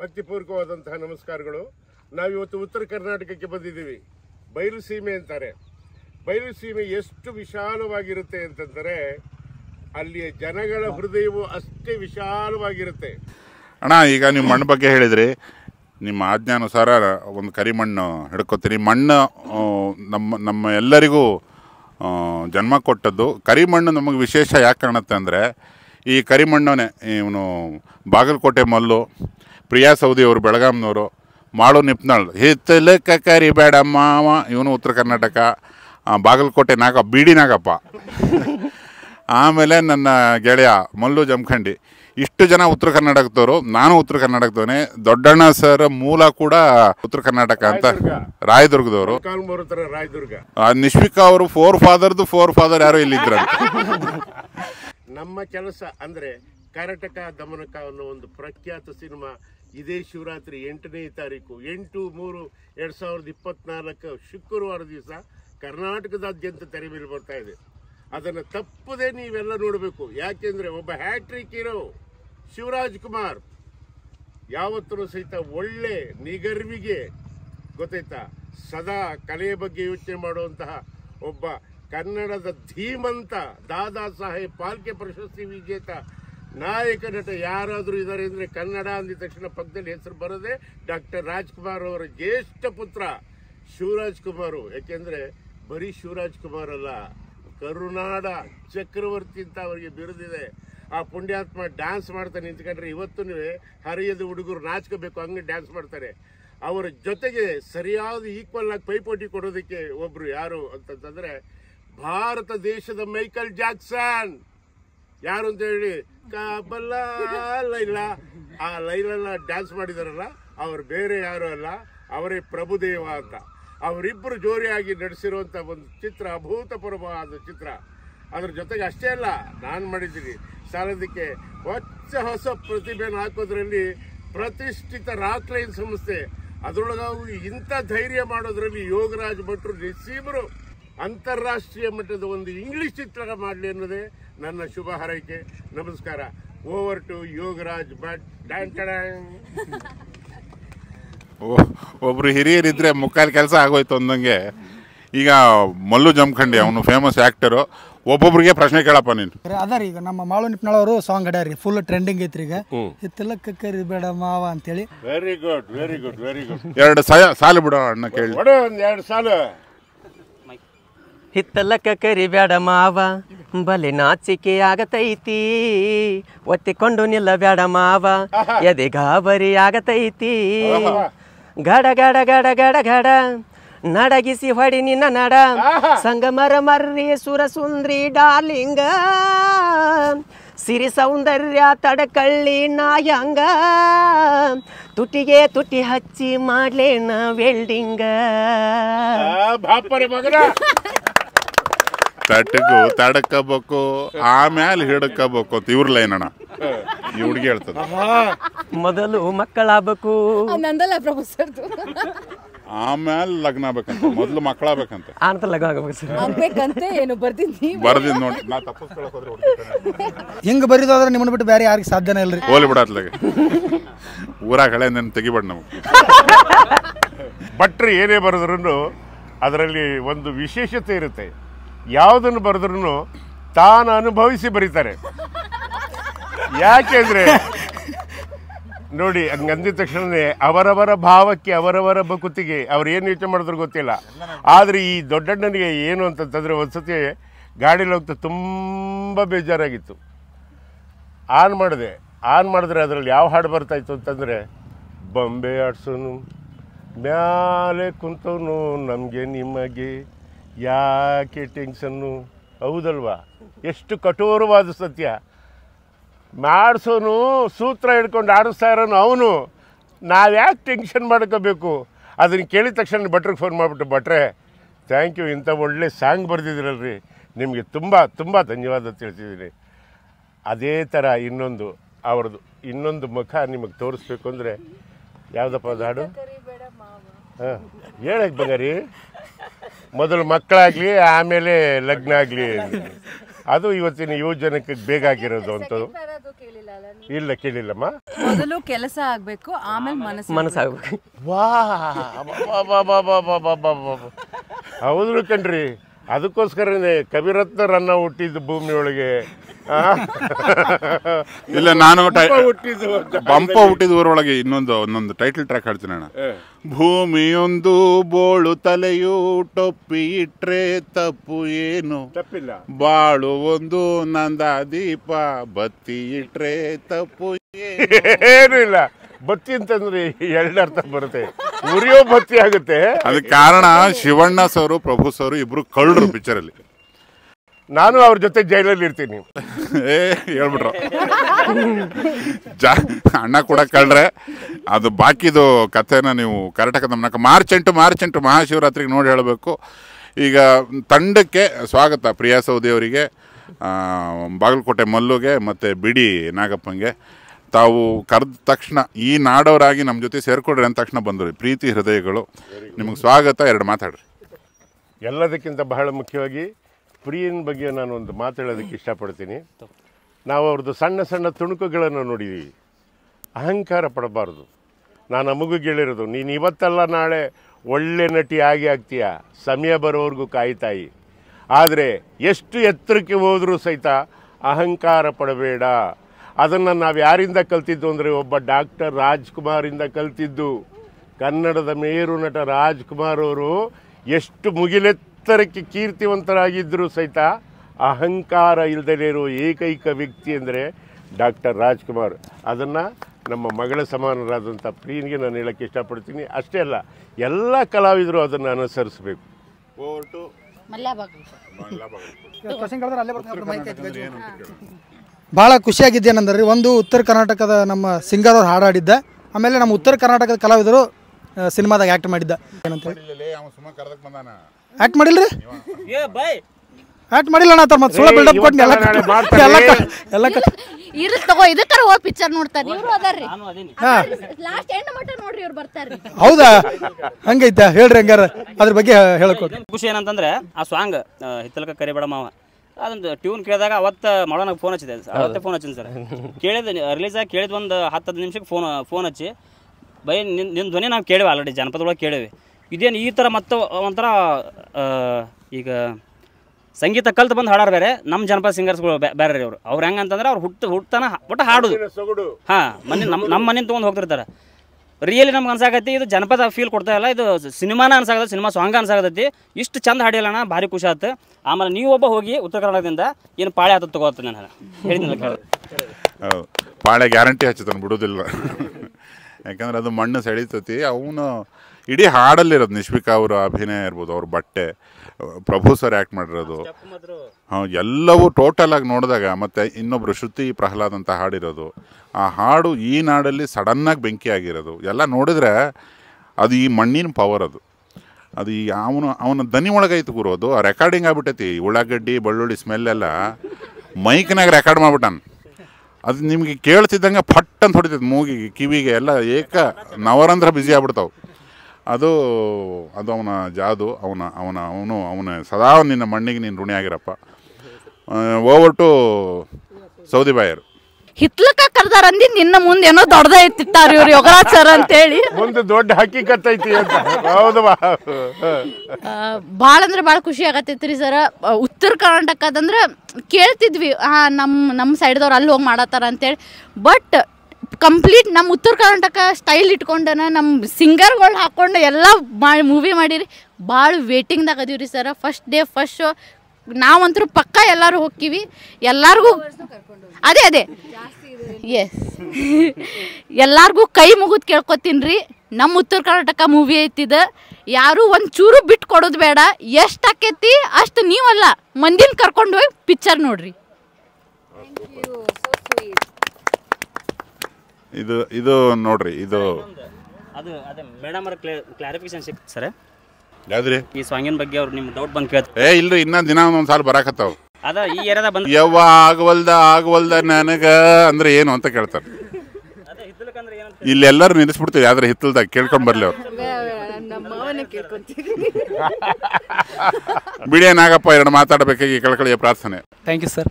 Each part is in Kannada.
ಭಕ್ತಿಪೂರ್ವಕವಾದಂತಹ ನಮಸ್ಕಾರಗಳು ನಾವಿವತ್ತು ಉತ್ತರ ಕರ್ನಾಟಕಕ್ಕೆ ಬಂದಿದ್ದೀವಿ ಬಯಲು ಸೀಮೆ ಅಂತಾರೆ ಬಯಲು ಸೀಮೆ ಎಷ್ಟು ವಿಶಾಲವಾಗಿರುತ್ತೆ ಅಂತಂದರೆ ಅಲ್ಲಿಯ ಜನಗಳ ಹೃದಯವು ಅಷ್ಟೇ ವಿಶಾಲವಾಗಿರುತ್ತೆ ಅಣ್ಣ ಈಗ ನೀವು ಮಣ್ಣು ಬಗ್ಗೆ ಹೇಳಿದ್ರಿ ನಿಮ್ಮ ಆಜ್ಞಾನುಸಾರ ಒಂದು ಕರಿಮಣ್ಣು ಹಿಡ್ಕೋತೀನಿ ಮಣ್ಣು ನಮ್ಮ ನಮ್ಮ ಎಲ್ಲರಿಗೂ ಜನ್ಮ ಕೊಟ್ಟದ್ದು ಕರಿಮಣ್ಣು ನಮಗೆ ವಿಶೇಷ ಯಾಕೆ ಕಾಣುತ್ತೆ ಅಂದರೆ ಈ ಕರಿಮಣ್ಣನೇ ಇವನು ಬಾಗಲಕೋಟೆ ಮಲ್ಲು ಪ್ರಿಯಾ ಸೌದಿ ಅವರು ಬೆಳಗಾಂನವರು ಮಾಳು ನಿಪ್ನಾಳ್ ಹಿತ್ತಲೆ ಕರಿ ಬೇಡ ಇವನು ಉತ್ತರ ಕರ್ನಾಟಕ ಬಾಗಲಕೋಟೆ ನಾಗಪ್ಪ ಬೀಡಿ ನಾಗಪ್ಪ ಆಮೇಲೆ ನನ್ನ ಗೆಳೆಯ ಮಲ್ಲು ಜಮಖಂಡಿ ಇಷ್ಟು ಜನ ಉತ್ತರ ಕರ್ನಾಟಕದವರು ನಾನು ಉತ್ತರ ಕರ್ನಾಟಕದವನೇ ದೊಡ್ಡಣ್ಣ ಸರ್ ಮೂಲ ಕೂಡ ಉತ್ತರ ಕರ್ನಾಟಕ ಅಂತ ರಾಯದುರ್ಗದವರು ನಿಶ್ವಿಕಾ ಅವರು ಫೋರ್ ಫಾದರ್ದು ಫೋರ್ ಫಾದರ್ ಯಾರು ಇಲ್ಲಿದ್ರ ನಮ್ಮ ಕೆಲಸ ಅಂದ್ರೆ ಕರ್ನಾಟಕ ದಮನಕ ಅನ್ನೋ ಒಂದು ಪ್ರಖ್ಯಾತ ಸಿನಿಮಾ ಇದೇ ಶಿವರಾತ್ರಿ ಎಂಟನೇ ತಾರೀಕು ಎಂಟು ಮೂರು ಎರಡು ಸಾವಿರದ ಇಪ್ಪತ್ನಾಲ್ಕು ಶುಕ್ರವಾರ ದಿವಸ ಕರ್ನಾಟಕದಾದ್ಯಂತ ತೆರೆ ಮೇಲೆ ಬರ್ತಾ ಇದೆ ಅದನ್ನು ತಪ್ಪದೇ ನೀವೆಲ್ಲ ನೋಡಬೇಕು ಯಾಕೆಂದರೆ ಒಬ್ಬ ಹ್ಯಾಟ್ರಿಕ್ ಇರೋ ಶಿವರಾಜ್ ಕುಮಾರ್ ಯಾವತ್ತೂ ಸಹಿತ ಒಳ್ಳೆ ನಿಗರ್ವಿಗೆ ಗೊತ್ತಾಯ್ತಾ ಸದಾ ಕಲೆಯ ಬಗ್ಗೆ ಯೋಚನೆ ಮಾಡುವಂತಹ ಒಬ್ಬ ಕನ್ನಡದ ಧೀಮಂತ ದಾದಾ ಸಾಹೇಬ್ ಪಾಲ್ಕೆ ಪ್ರಶಸ್ತಿ ವಿಜೇತ ನಾಯಕ ನಟ ಯಾರಾದರೂ ಇದ್ದಾರೆ ಅಂದರೆ ಕನ್ನಡ ಅಂದಿದ ತಕ್ಷಣ ಪಕ್ಕದಲ್ಲಿ ಹೆಸರು ಬರೋದೇ ಡಾಕ್ಟರ್ ರಾಜ್ಕುಮಾರ್ ಅವರ ಜ್ಯೇಷ್ಠ ಪುತ್ರ ಶಿವರಾಜ್ ಕುಮಾರು ಯಾಕೆಂದರೆ ಬರೀ ಶಿವರಾಜ್ ಕುಮಾರ್ ಅಲ್ಲ ಕರುನಾಡ ಚಕ್ರವರ್ತಿ ಅಂತ ಅವರಿಗೆ ಬಿರುದಿದೆ ಆ ಪುಣ್ಯಾತ್ಮ ಡ್ಯಾನ್ಸ್ ಮಾಡ್ತಾನೆ ನಿಂತ್ಕೊಂಡ್ರೆ ಇವತ್ತು ಹರಿಯದ ಹುಡುಗರು ನಾಚ್ಕೋಬೇಕು ಹಂಗೆ ಡ್ಯಾನ್ಸ್ ಮಾಡ್ತಾರೆ ಅವರ ಜೊತೆಗೆ ಸರಿಯಾದ ಈಕ್ವಲ್ ಆಗಿ ಪೈಪೋಟಿ ಕೊಡೋದಕ್ಕೆ ಒಬ್ರು ಯಾರು ಅಂತಂತಂದ್ರೆ ಭಾರತ ದೇಶದ ಮೈಕಲ್ ಜಾಕ್ಸನ್ ಯಾರು ಅಂತ ಹೇಳಿ ಕಾಬಲ್ಲ ಲೈಲ ಆ ಲೈಲಲ್ಲ ಡ್ಯಾನ್ಸ್ ಮಾಡಿದಾರಲ್ಲ ಅವ್ರು ಬೇರೆ ಯಾರು ಅಲ್ಲ ಅವರೇ ಪ್ರಭುದೇವ ಅಂತ ಅವರಿಬ್ಬರು ಜೋರಿಯಾಗಿ ನಡೆಸಿರುವಂಥ ಒಂದು ಚಿತ್ರ ಅಭೂತಪೂರ್ವ ಆದ ಚಿತ್ರ ಅದ್ರ ಜೊತೆಗೆ ಅಷ್ಟೇ ಅಲ್ಲ ನಾನು ಮಾಡಿದ್ದೀನಿ ಸಾಲದಕ್ಕೆ ಹೊಚ್ಚ ಹೊಸ ಪ್ರತಿಭೆಯನ್ನು ಹಾಕೋದ್ರಲ್ಲಿ ಪ್ರತಿಷ್ಠಿತ ರಾಕ್ ಲೈನ್ ಸಂಸ್ಥೆ ಅದರೊಳಗೂ ಇಂಥ ಧೈರ್ಯ ಮಾಡೋದ್ರಲ್ಲಿ ಯೋಗರಾಜ್ ಭಟ್ರು ನಿಸ್ಸೀಮರು ಅಂತಾರಾಷ್ಟ್ರೀಯ ಮಟ್ಟದ ಒಂದು ಇಂಗ್ಲಿಷ್ ಚಿತ್ರ ಮಾಡಲಿ ಅನ್ನೋದೇ ನನ್ನ ಶುಭ ಹಾರೈಕೆ ನಮಸ್ಕಾರ ಓವರ್ ಟು ಯೋಗರಾಜ್ ಭಟ್ ಒಬ್ರು ಹಿರಿಯರಿದ್ರೆ ಮುಕ್ಕಾಲು ಕೆಲಸ ಆಗೋಯ್ತು ಅಂದಂಗೆ ಈಗ ಮಲ್ಲು ಜಮಖಂಡಿ ಅವನು ಫೇಮಸ್ ಆಕ್ಟರು ಒಬ್ಬೊಬ್ರಿಗೆ ಪ್ರಶ್ನೆ ಕೇಳಪ್ಪ ನೀನು ಅದಾರ ಈಗ ನಮ್ಮ ಮಾಳು ಸಾಂಗ್ ಅಡ್ಯಾರಿ ಫುಲ್ ಟ್ರೆಂಡಿಂಗ್ ಐತ್ರಿ ಈಗ ಇತ್ತೆಲ್ಲ ಕರಿ ಬೇಡ ಮಾವ ಅಂತೇಳಿ very good very good very good ಎರಡು ಸಾಲ ಬಿಡೋ ಅಣ್ಣ ಕೇಳಿ ಎರಡು ಸಾಲು ಹಿತ್ತಲಕ್ಕ ಬ್ಯಾಡ ಮಾವ ಬಲೆ ನಾಚಿಕೆ ಆಗತೈತಿ ಒತ್ತಿಕೊಂಡು ಬ್ಯಾಡ ಮಾವ ಎದೆ ಗಾಬರಿ ಆಗತೈತಿ ಗಡ ಗಡ ಗಡ ಗಡ ಗಡ ನಡಗಿಸಿ ಹೊಡಿ ನಿನ್ನ ನಡ ಸಂಗಮರ ಮರ್ರಿ ಸುರ ಸುಂದ್ರಿ ಡಾರ್ಲಿಂಗ ಸಿರಿ ಸೌಂದರ್ಯ ತಡಕಳ್ಳಿ ನಾಯಂಗ ತುಟಿಗೆ ತುಟಿ ಹಚ್ಚಿ ಮಾಡ್ಲೇನ ವೆಲ್ಡಿಂಗ ತಟ್ಟಿಗು ತಡಕಬೇಕು ಆಮೇಲೆ ಹಿಡ್ಕಬೇಕು ಅಂತ ಇವ್ರ ಲೈನ್ ಅಣ್ಣ ಈ ಹುಡುಗಿ ಹೇಳ್ತದೆ ಮೊದಲು ಮಕ್ಕಳಾಗಬೇಕು ನಂದಲ್ಲ ಪ್ರೊಫೆಸರ್ ಆಮೇಲೆ ಲಗ್ನ ಆಗ್ಬೇಕಂತ ಮೊದಲು ಮಕ್ಕಳಾಗಬೇಕಂತ ಅಂತ ಲಗ್ನ ಆಗ್ಬೇಕು ಸರ್ ಆಗ್ಬೇಕಂತ ಏನು ಬರ್ದಿದ್ದೀನಿ ಬರ್ದಿದ್ ನೋಡಿ ನಾ ತಪ್ಪು ಹೋದ್ರೆ ಹಿಂಗ್ ಬರಿದಾದ್ರೆ ನಿಮ್ಮನ್ನ ಬಿಟ್ಟು ಬೇರೆ ಯಾರಿಗೆ ಸಾಧ್ಯನೇ ಇಲ್ಲರಿ ಹೋಲಿ ಬಿಡತ್ಲಾಗೆ ಊರಾಗ ಹಳೆ ನನ್ನ ತೆಗಿಬೇಡ ನಮಗೆ ಭಟ್ರು ಏನೇ ಬರೆದ್ರು ಅದರಲ್ಲಿ ಒಂದು ವಿಶೇಷತೆ ಇರುತ್ತೆ ಯಾವುದನ್ನು ಬರೆದ್ರೂ ತಾನು ಅನುಭವಿಸಿ ಬರೀತಾರೆ ಯಾಕೆಂದರೆ ನೋಡಿ ಹಂಗೆ ಅಂದಿದ ತಕ್ಷಣವೇ ಅವರವರ ಭಾವಕ್ಕೆ ಅವರವರ ಬಕುತಿಗೆ ಅವ್ರು ಏನು ಯೋಚನೆ ಮಾಡಿದ್ರು ಗೊತ್ತಿಲ್ಲ ಆದರೆ ಈ ದೊಡ್ಡಣ್ಣನಿಗೆ ಏನು ಅಂತಂತಂದರೆ ಒಂದ್ಸತಿ ಸತಿ ಗಾಡೀಲಿ ಹೋಗ್ತಾ ತುಂಬ ಬೇಜಾರಾಗಿತ್ತು ಆನ್ ಮಾಡಿದೆ ಆನ್ ಮಾಡಿದ್ರೆ ಅದರಲ್ಲಿ ಯಾವ ಹಾಡು ಬರ್ತಾಯಿತ್ತು ಅಂತಂದರೆ ಬೊಂಬೆ ಆಡ್ಸೋನು ಮ್ಯಾಲೆ ಕುಂತವನು ನಮಗೆ ನಿಮಗೆ ಯಾಕೆ ಟೆನ್ಷನ್ನು ಹೌದಲ್ವಾ ಎಷ್ಟು ಕಠೋರವಾದ ಸತ್ಯ ಮಾಡಿಸೋನು ಸೂತ್ರ ಹಿಡ್ಕೊಂಡು ಆಡಿಸ್ತಾ ಇರೋನು ಅವನು ನಾವು ಯಾಕೆ ಟೆನ್ಷನ್ ಮಾಡ್ಕೋಬೇಕು ಅದನ್ನು ಕೇಳಿದ ತಕ್ಷಣ ಭಟ್ರಿಗೆ ಫೋನ್ ಮಾಡಿಬಿಟ್ಟು ಭಟ್ರೆ ಥ್ಯಾಂಕ್ ಯು ಇಂಥ ಒಳ್ಳೆ ಸಾಂಗ್ ಬರೆದಿದ್ದೀರಲ್ರಿ ನಿಮಗೆ ತುಂಬ ತುಂಬ ಧನ್ಯವಾದ ತಿಳಿಸಿದ್ದೀನಿ ಅದೇ ಥರ ಇನ್ನೊಂದು ಅವ್ರದ್ದು ಇನ್ನೊಂದು ಮುಖ ನಿಮಗೆ ತೋರಿಸ್ಬೇಕು ಅಂದರೆ ಯಾವುದಪ್ಪ ಅದು ಹಾಡು ಹಾಂ ಹೇಳಕ್ಕೆ ಬಂಗಾರಿ ಮೊದಲು ಮಕ್ಕಳಾಗ್ಲಿ ಆಮೇಲೆ ಲಗ್ನ ಆಗ್ಲಿ ಅದು ಇವತ್ತಿನ ಯುವಜನಕ್ಕೆ ಬೇಕಾಗಿರೋದು ಅಂತ ಇಲ್ಲ ಕೇಳಿಲ್ಲಮ್ಮ ಮೊದಲು ಕೆಲಸ ಆಗಬೇಕು ಆಮೇಲೆ ಮನಸ್ಸು ಹೌದು ಕಣ್ರಿ ಅದಕ್ಕೋಸ್ಕರನೇ ರನ್ನ ಹುಟ್ಟಿದ್ದು ಭೂಮಿಯೊಳಗೆ ಇಲ್ಲ ನಾನು ಬಂಪ ಹುಟ್ಟಿದ ಊರೊಳಗೆ ಇನ್ನೊಂದು ಒಂದೊಂದು ಟೈಟಲ್ ಟ್ರ್ಯಾಕ್ ಹಾಡ್ತೀನಿ ಅಣ್ಣ ಭೂಮಿಯೊಂದು ಬೋಳು ತಲೆಯು ಟೊಪ್ಪಿ ಇಟ್ರೆ ತಪ್ಪು ಏನು ತಪ್ಪಿಲ್ಲ ಬಾಳು ಒಂದು ನಂದ ದೀಪ ಬತ್ತಿ ಇಟ್ರೆ ತಪ್ಪು ಏನು ಇಲ್ಲ ಬತ್ತಿ ಅಂತಂದ್ರೆ ಅರ್ಥ ಬರುತ್ತೆ ಉರಿಯೋ ಬತ್ತಿ ಆಗುತ್ತೆ ಅದಕ್ಕೆ ಕಾರಣ ಶಿವಣ್ಣ ಸರ್ ಪ್ರಭು ಸರ್ ಇಬ್ರು ಕಳ್ಳರು ಪಿಕ್ಚರ್ ಅಲ್ಲಿ ನಾನು ಅವ್ರ ಜೊತೆ ಜೈಲಲ್ಲಿ ಇರ್ತೀನಿ ಏ ಹೇಳ್ಬಿಟ್ರು ಜಾ ಅಣ್ಣ ಕೂಡ ಕಳ್ರೆ ಅದು ಬಾಕಿದು ಕಥೆನ ನೀವು ಕರ್ನಾಟಕದ ಮೂಲಕ ಮಾರ್ಚ್ ಎಂಟು ಮಾರ್ಚ್ ಎಂಟು ಮಹಾಶಿವರಾತ್ರಿಗೆ ನೋಡಿ ಹೇಳಬೇಕು ಈಗ ತಂಡಕ್ಕೆ ಸ್ವಾಗತ ಪ್ರಿಯಾ ಸೌದಿ ಅವರಿಗೆ ಬಾಗಲಕೋಟೆ ಮಲ್ಲುಗೆ ಮತ್ತು ಬಿಡಿ ನಾಗಪ್ಪಂಗೆ ತಾವು ಕರೆದ ತಕ್ಷಣ ಈ ನಾಡವರಾಗಿ ನಮ್ಮ ಜೊತೆ ಸೇರಿಕೊಡ್ರಿ ಅಂದ ತಕ್ಷಣ ಬಂದರು ಪ್ರೀತಿ ಹೃದಯಗಳು ನಿಮಗೆ ಸ್ವಾಗತ ಎರಡು ಮಾತಾಡ್ರಿ ಎಲ್ಲದಕ್ಕಿಂತ ಬಹಳ ಮುಖ್ಯವಾಗಿ ಪ್ರಿಯನ್ ಬಗ್ಗೆ ನಾನು ಒಂದು ಮಾತಾಡೋದಕ್ಕೆ ಇಷ್ಟಪಡ್ತೀನಿ ನಾವು ಅವ್ರದ್ದು ಸಣ್ಣ ಸಣ್ಣ ತುಣುಕುಗಳನ್ನು ನೋಡಿದ್ದೀವಿ ಅಹಂಕಾರ ಪಡಬಾರ್ದು ನಾನು ನಮಗೂ ಹೇಳಿರೋದು ನೀನು ಇವತ್ತಲ್ಲ ನಾಳೆ ಒಳ್ಳೆ ನಟಿ ಆಗಿ ಆಗ್ತೀಯ ಸಮಯ ಬರೋವರೆಗೂ ಕಾಯ್ತಾಯಿ ಆದರೆ ಎಷ್ಟು ಎತ್ತರಕ್ಕೆ ಹೋದರೂ ಸಹಿತ ಅಹಂಕಾರ ಪಡಬೇಡ ಅದನ್ನು ನಾವು ಯಾರಿಂದ ಕಲ್ತಿದ್ದು ಅಂದರೆ ಒಬ್ಬ ಡಾಕ್ಟರ್ ರಾಜ್ಕುಮಾರಿಂದ ಕಲ್ತಿದ್ದು ಕನ್ನಡದ ಮೇರು ನಟ ರಾಜ್ಕುಮಾರ್ ಅವರು ಎಷ್ಟು ಮುಗಿಲೆತ್ತ ಎತ್ತರಕ್ಕೆ ಕೀರ್ತಿವಂತರಾಗಿದ್ದರೂ ಸಹಿತ ಅಹಂಕಾರ ಇಲ್ಲದೇ ಇರೋ ಏಕೈಕ ವ್ಯಕ್ತಿ ಅಂದರೆ ಡಾಕ್ಟರ್ ರಾಜ್ಕುಮಾರ್ ಅದನ್ನು ನಮ್ಮ ಮಗಳ ಸಮಾನರಾದಂಥ ಪ್ರೀನಿಗೆ ನಾನು ಹೇಳೋಕ್ಕೆ ಇಷ್ಟಪಡ್ತೀನಿ ಅಷ್ಟೇ ಅಲ್ಲ ಎಲ್ಲ ಕಲಾವಿದರು ಅದನ್ನು ಅನುಸರಿಸಬೇಕು ಓವರ್ ಟು ಭಾಳ ಖುಷಿಯಾಗಿದ್ದೇನೆಂದ್ರೆ ಒಂದು ಉತ್ತರ ಕರ್ನಾಟಕದ ನಮ್ಮ ಸಿಂಗರ್ ಅವ್ರು ಹಾಡಾಡಿದ್ದ ಆಮೇಲೆ ನಮ್ಮ ಉತ್ತರ ಕರ್ನಾಟಕದ ಕಲಾವಿದರು ಸಿನಿಮಾದಾಗ ಆ್ಯಕ್ಟ್ ಮಾಡಿದ್ದ ಏನಂತ ಆಕ್ಟ್ ಮಾಡಿಲ್ರಿ ಆಕ್ಟ್ ಮಾಡಿಲ್ಲ ಅಣ್ಣ ಮತ್ತೆ ಸುಳ್ಳ ಬಿಲ್ಡಪ್ ಕೊಟ್ಟು ಎಲ್ಲ ಎಲ್ಲ ಎಲ್ಲ ಇರ್ ತಗೋ ಇದಕ್ಕಾರ ಹೋಗಿ ಪಿಕ್ಚರ್ ನೋಡ್ತಾರೆ ಇವರು ಅದಾರ್ರಿ ಲಾಸ್ಟ್ ಎಂಡ್ ಮಟ್ಟ ನೋಡ್ರಿ ಇವ್ರು ಬರ್ತಾರೆ ಹೌದಾ ಹಂಗೈತಾ ಹೇಳ್ರಿ ಹಂಗಾರ ಅದ್ರ ಬಗ್ಗೆ ಹೇಳ್ಕೊಡಿ ಖುಷಿ ಏನಂತಂದ್ರೆ ಆ ಸಾಂಗ್ ಹಿತ್ತಲಕ ಕರಿಬೇಡ ಮಾವ ಅದೊಂದು ಟ್ಯೂನ್ ಕೇಳಿದಾಗ ಅವತ್ತ ಮಾಡೋಣ ಫೋನ್ ಹಚ್ಚಿದೆ ಅವತ್ತೆ ಫೋನ್ ಹಚ್ಚಿನ ಸರ್ ಕೇಳಿದ ರಿಲೀಸ್ ಆಗಿ ಕೇಳಿದ ಒಂದು ಹತ್ತು ಹದಿನೈದು ನಿಮಿಷಕ್ಕೆ ಫೋನ್ ಫೋನ್ ಹಚ್ಚಿ ಬೈ ನಿನ್ನ ಧ್ವನಿ ನಾವು ಕೇಳಿವೆ ಆಲ್ರೆಡಿ ಜನಪದ ಒಳಗೆ ಕೇಳಿವೆ ಇದೇನು ಈ ಥರ ಮತ್ತು ಒಂಥರ ಈಗ ಸಂಗೀತ ಕಲ್ತು ಬಂದು ಹಾಡಾರು ಬೇರೆ ನಮ್ಮ ಜನಪದ ಸಿಂಗರ್ಸ್ಗಳು ಬೇರೆ ರೀ ಅವರು ಅವ್ರು ಹೆಂಗಂತಂದ್ರೆ ಅವ್ರು ಹುಟ್ಟು ಹುಟ್ಟತನ ಒಟ್ಟು ಹಾಡೋದು ಹಾಂ ಮನೆ ನಮ್ಮ ನಮ್ಮ ಮನೆ ತೊಗೊಂಡು ಹೋಗ್ತಿರ್ತಾರೆ ರಿಯಲಿ ನಮ್ಗೆ ಅನ್ಸಾಕತ್ತಿ ಇದು ಜನಪದ ಫೀಲ್ ಕೊಡ್ತಾ ಇಲ್ಲ ಇದು ಸಿನಿಮಾನ ಅನ್ಸಾಗತ್ತೆ ಸಿನಿಮಾ ಸಾಂಗ್ ಅನ್ಸಾಗತ್ತಿ ಇಷ್ಟು ಚಂದ ಅಣ್ಣ ಭಾರಿ ಖುಷಿ ಆಯ್ತು ಆಮೇಲೆ ನೀವು ಒಬ್ಬ ಹೋಗಿ ಉತ್ತರ ಕರ್ನಾಟಕದಿಂದ ಏನು ಪಾಳೆ ಆತ ತಗೋತೀನಿ ನಾನು ಹೇಳಿದ್ನಲ್ಲ ಹೌದು ಪಾಳೆ ಗ್ಯಾರಂಟಿ ಹಚ್ಚತಾನೆ ಬಿಡೋದಿಲ್ಲ ಯಾಕಂದ್ರೆ ಅದು ಮಣ್ಣು ಸೆಳೀತತಿ ಅವನು ಇಡೀ ಹಾಡಲ್ಲಿರೋದು ನಿಶ್ವಿಕಾ ಅವರ ಅಭಿನಯ ಇರ್ಬೋದು ಅವ್ರ ಬಟ್ಟೆ ಪ್ರಭು ಸರ್ ಆ್ಯಕ್ಟ್ ಮಾಡಿರೋದು ಹಾಂ ಎಲ್ಲವೂ ಟೋಟಲ್ ಆಗಿ ನೋಡಿದಾಗ ಮತ್ತು ಇನ್ನೊಬ್ಬರು ಶ್ರುತಿ ಪ್ರಹ್ಲಾದ್ ಅಂತ ಹಾಡಿರೋದು ಆ ಹಾಡು ಈ ನಾಡಲ್ಲಿ ಸಡನ್ನಾಗಿ ಬೆಂಕಿ ಆಗಿರೋದು ಎಲ್ಲ ನೋಡಿದ್ರೆ ಅದು ಈ ಮಣ್ಣಿನ ಪವರ್ ಅದು ಅದು ಈ ಅವನು ಅವನ ದನಿ ಒಳಗೈತು ಕೂರೋದು ಆ ರೆಕಾರ್ಡಿಂಗ್ ಆಗ್ಬಿಟ್ಟೈತಿ ಉಳ್ಳಾಗಡ್ಡಿ ಬೆಳ್ಳುಳ್ಳಿ ಸ್ಮೆಲ್ಲೆಲ್ಲ ಮೈಕ್ನಾಗ ರೆಕಾರ್ಡ್ ಮಾಡ್ಬಿಟ್ಟಾನ ಅದು ನಿಮಗೆ ಕೇಳ್ತಿದ್ದಂಗೆ ಫಟ್ ಅಂತ ಹೊಡಿತೈತೆ ಮೂಗಿಗೆ ಕಿವಿಗೆ ಎಲ್ಲ ಏಕ ನವರಂಧ್ರ ಬ್ಯುಸಿ ಆಗ್ಬಿಡ್ತಾವೆ ಅದು ಅದು ಅವನ ಜಾದು ಅವನ ಅವನ ಅವನು ಅವನ ಸದಾ ನಿನ್ನ ಮಣ್ಣಿಗೆ ನೀನು ಋಣಿಯಾಗಿರಪ್ಪ ಓವರ್ ಟು ಸೌದಿ ಬಾಯರು ಹಿತ್ಲಕ್ಕ ಕರ್ದಾರ ಅಂದಿ ನಿನ್ನ ಮುಂದೆ ಏನೋ ದೊಡ್ಡದೈತಿಟ್ಟಾರ ಇವ್ರು ಯೋಗರಾಜ್ ಸರ್ ಅಂತ ಹೇಳಿ ಮುಂದೆ ದೊಡ್ಡ ಹಕ್ಕಿ ಕತ್ತೈತಿ ಅಂತ ಹೌದು ಭಾಳ ಅಂದ್ರೆ ಭಾಳ ಖುಷಿ ಆಗತ್ತೈತ್ರಿ ಸರ ಉತ್ತರ ಕರ್ನಾಟಕದಂದ್ರೆ ಕೇಳ್ತಿದ್ವಿ ಹಾ ನಮ್ಮ ನಮ್ಮ ಸೈಡ್ದವ್ರು ಅಲ್ಲಿ ಹೋಗಿ ಮಾಡತ್ತಾರ ಅಂತೇಳಿ ಬಟ್ ಕಂಪ್ಲೀಟ್ ನಮ್ಮ ಉತ್ತರ ಕರ್ನಾಟಕ ಸ್ಟೈಲ್ ಇಟ್ಕೊಂಡನ ನಮ್ಮ ಸಿಂಗರ್ಗಳು ಹಾಕ್ಕೊಂಡು ಎಲ್ಲ ಮಾ ಮೂವಿ ಮಾಡಿರಿ ಭಾಳ ವೇಟಿಂಗ್ದಾಗ ಅದೀವಿ ರೀ ಸರ ಫಸ್ಟ್ ಡೇ ಫಸ್ಟ್ ಶೋ ನಾವಂತರೂ ಪಕ್ಕ ಎಲ್ಲರೂ ಹೋಗ್ತೀವಿ ಎಲ್ಲರಿಗೂ ಅದೇ ಅದೇ ಎಸ್ ಎಲ್ಲರಿಗೂ ಕೈ ಮುಗಿದು ಕೇಳ್ಕೊತೀನಿ ರೀ ನಮ್ಮ ಉತ್ತರ ಕರ್ನಾಟಕ ಮೂವಿ ಐತಿದ ಯಾರು ಒಂದು ಚೂರು ಬಿಟ್ಟು ಕೊಡೋದು ಬೇಡ ಎಷ್ಟು ಆಕೈತಿ ಅಷ್ಟು ನೀವಲ್ಲ ಮಂದಿನ ಕರ್ಕೊಂಡು ಹೋಗಿ ಪಿಕ್ಚರ್ ನೋಡ್ರಿ ಇದು ಇದು ನೋಡ್ರಿ ಇದು ಅದು ಅದೇ ಮೇಡಮ್ ಅವ್ರ ಕ್ಲಾರಿಫಿಕೇಶನ್ ಸಿಕ್ತು ಸರ್ ಯಾವ್ದ್ರಿ ಈ ಸ್ವಾಂಗಿನ ಬಗ್ಗೆ ಅವ್ರು ನಿಮ್ಗೆ ಡೌಟ್ ಬಂದು ಕೇಳ್ತಾರೆ ಏ ಇಲ್ರಿ ಇನ್ನ ದಿನ ಒಂದೊಂದು ಸಾಲ ಬರಾಕತ್ತಾವ ಅದ ಈ ಏರಿಯಾದ ಬಂದ ಯವ್ವ ಆಗವಲ್ದ ಆಗವಲ್ದ ನನಗ ಅಂದ್ರೆ ಏನು ಅಂತ ಕೇಳ್ತಾರೆ ಇಲ್ಲಿ ಎಲ್ಲರೂ ನಿಲ್ಲಿಸ್ಬಿಡ್ತೀವಿ ಆದ್ರೆ ಹಿತ್ತಲ್ದಾಗ ಕೇಳ್ಕೊಂಡ್ ಬರ್ಲಿ ಅವ್ರು ಬಿಡಿ ನಾಗಪ್ಪ ಎರಡು ಮಾತಾಡಬೇಕಾಗಿ ಕಳ್ಕಳಿಯ ಪ್ರಾರ್ಥನೆ ಥ್ಯಾಂಕ್ ಯು ಸರ್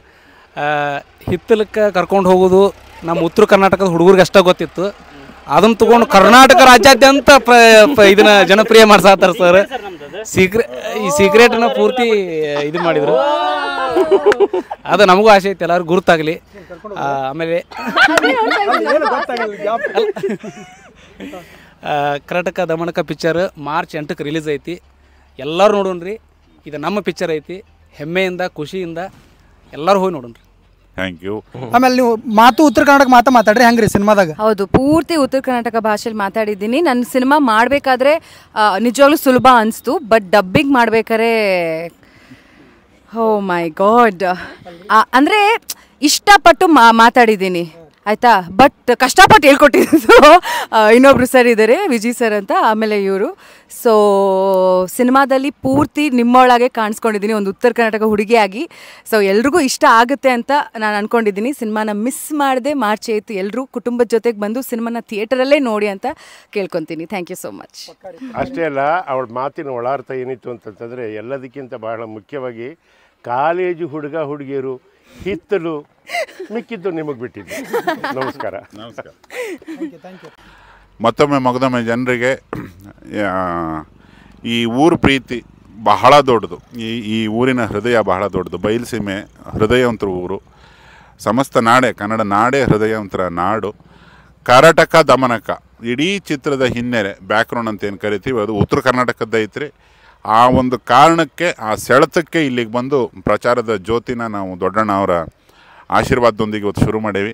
ಹಿತ್ತಲಕ್ಕೆ ಕರ್ಕೊಂಡು ಹೋಗೋದು ನಮ್ಮ ಉತ್ತರ ಕರ್ನಾಟಕದ ಹುಡುಗರಿಗೆ ಅಷ್ಟೇ ಗೊತ್ತಿತ್ತು ಅದನ್ನು ತಗೊಂಡು ಕರ್ನಾಟಕ ರಾಜ್ಯಾದ್ಯಂತ ಇದನ್ನ ಜನಪ್ರಿಯ ಮಾಡ್ಸಾತಾರ ಸರ್ ಸೀಕ್ರೆ ಈ ಸೀಕ್ರೆಟನ್ನು ಪೂರ್ತಿ ಇದು ಮಾಡಿದ್ರು ಅದು ನಮಗೂ ಆಸೆ ಐತೆ ಎಲ್ಲರೂ ಗುರುತಾಗಲಿ ಆಮೇಲೆ ಕರ್ನಾಟಕ ದಮಣಕ ಪಿಕ್ಚರ್ ಮಾರ್ಚ್ ಎಂಟಕ್ಕೆ ರಿಲೀಸ್ ಐತಿ ಎಲ್ಲರೂ ನೋಡೋಣ್ರಿ ಇದು ನಮ್ಮ ಪಿಕ್ಚರ್ ಐತಿ ಹೆಮ್ಮೆಯಿಂದ ಖುಷಿಯಿಂದ ಎಲ್ಲರೂ ಹೋಗಿ ನೋಡೋಣ್ರಿ ಥ್ಯಾಂಕ್ ಯು ಆಮೇಲೆ ನೀವು ಮಾತು ಉತ್ತರ ಕರ್ನಾಟಕ ಮಾತಾ ಮಾತಾಡ್ರಿ ಹೆಂಗ್ರಿ ಸಿನಿಮಾದಾಗ ಹೌದು ಪೂರ್ತಿ ಉತ್ತರ ಕರ್ನಾಟಕ ಭಾಷೆಯಲ್ಲಿ ಮಾತಾಡಿದ್ದೀನಿ ನನ್ನ ಸಿನಿಮಾ ಮಾಡಬೇಕಾದ್ರೆ ನಿಜವಾಗ್ಲೂ ಸುಲಭ ಅನಿಸ್ತು ಬಟ್ ಡಬ್ಬಿಂಗ್ ಮಾಡ್ಬೇಕಾದ್ರೆ ಹೋ ಮೈ ಗಾಡ್ ಅಂದ್ರೆ ಇಷ್ಟಪಟ್ಟು ಮಾ ಮಾತಾಡಿದ್ದೀನಿ ಆಯ್ತಾ ಬಟ್ ಕಷ್ಟಪಟ್ಟು ಹೇಳ್ಕೊಟ್ಟಿದ್ದು ಇನ್ನೊಬ್ರು ಸರ್ ಇದ್ದಾರೆ ವಿಜಯ್ ಸರ್ ಅಂತ ಆಮೇಲೆ ಇವರು ಸೊ ಸಿನಿಮಾದಲ್ಲಿ ಪೂರ್ತಿ ನಿಮ್ಮೊಳಗೆ ಕಾಣಿಸ್ಕೊಂಡಿದ್ದೀನಿ ಒಂದು ಉತ್ತರ ಕರ್ನಾಟಕ ಹುಡುಗಿಯಾಗಿ ಸೊ ಎಲ್ರಿಗೂ ಇಷ್ಟ ಆಗುತ್ತೆ ಅಂತ ನಾನು ಅಂದ್ಕೊಂಡಿದ್ದೀನಿ ಸಿನಿಮಾನ ಮಿಸ್ ಮಾಡದೆ ಮಾರ್ಚ್ ಆಯಿತು ಎಲ್ಲರೂ ಕುಟುಂಬದ ಜೊತೆಗೆ ಬಂದು ಸಿನಿಮಾನ ಥಿಯೇಟರಲ್ಲೇ ನೋಡಿ ಅಂತ ಕೇಳ್ಕೊತೀನಿ ಥ್ಯಾಂಕ್ ಯು ಸೋ ಮಚ್ ಅಷ್ಟೇ ಅಲ್ಲ ಅವಳ ಮಾತಿನ ಒಳಾರ್ಥ ಏನಿತ್ತು ಅಂತಂತಂದರೆ ಎಲ್ಲದಕ್ಕಿಂತ ಬಹಳ ಮುಖ್ಯವಾಗಿ ಕಾಲೇಜು ಹುಡುಗ ಹುಡುಗಿಯರು ಹಿತ್ತಲು ಮಿಕ್ಕಿದ್ದು ನಿಮಗೆ ಬಿಟ್ಟಿದ್ದೆ ನಮಸ್ಕಾರ ನಮಸ್ಕಾರ ಮತ್ತೊಮ್ಮೆ ಮಗದೊಮ್ಮೆ ಜನರಿಗೆ ಈ ಊರು ಪ್ರೀತಿ ಬಹಳ ದೊಡ್ಡದು ಈ ಈ ಊರಿನ ಹೃದಯ ಬಹಳ ದೊಡ್ಡದು ಬಯಲುಸೀಮೆ ಹೃದಯವಂತರ ಊರು ಸಮಸ್ತ ನಾಡೆ ಕನ್ನಡ ನಾಡೇ ಹೃದಯವಂತರ ನಾಡು ಕರಾಟಕ ದಮನಕ ಇಡೀ ಚಿತ್ರದ ಹಿನ್ನೆಲೆ ಬ್ಯಾಕ್ಗ್ರೌಂಡ್ ಅಂತ ಏನು ಕರಿತೀವಿ ಅದು ಉತ್ತರ ಕರ್ನಾಟಕದ್ದೈತ್ರಿ ಆ ಒಂದು ಕಾರಣಕ್ಕೆ ಆ ಸೆಳೆತಕ್ಕೆ ಇಲ್ಲಿಗೆ ಬಂದು ಪ್ರಚಾರದ ಜ್ಯೋತಿನ ನಾವು ದೊಡ್ಡಣ್ಣ ಅವರ ಆಶೀರ್ವಾದದೊಂದಿಗೆ ಇವತ್ತು ಶುರು ಮಾಡೇವಿ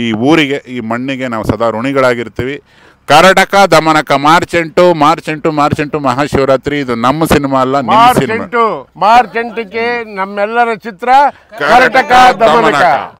ಈ ಊರಿಗೆ ಈ ಮಣ್ಣಿಗೆ ನಾವು ಸದಾ ಋಣಿಗಳಾಗಿರ್ತೀವಿ ಕರ್ನಾಟಕ ದಮನಕ ಮಾರ್ಚ್ ಎಂಟು ಮಾರ್ಚ್ ಎಂಟು ಮಾರ್ಚ್ ಎಂಟು ಮಹಾಶಿವರಾತ್ರಿ ಇದು ನಮ್ಮ ಸಿನಿಮಾ ಅಲ್ಲ ಮಾರ್ಚ್ ಎಂಟು ಮಾರ್ಚ್ ಎಂಟಕ್ಕೆ ನಮ್ಮೆಲ್ಲರ ಚಿತ್ರ ಕರ್ನಾಟಕ ದಮನಕ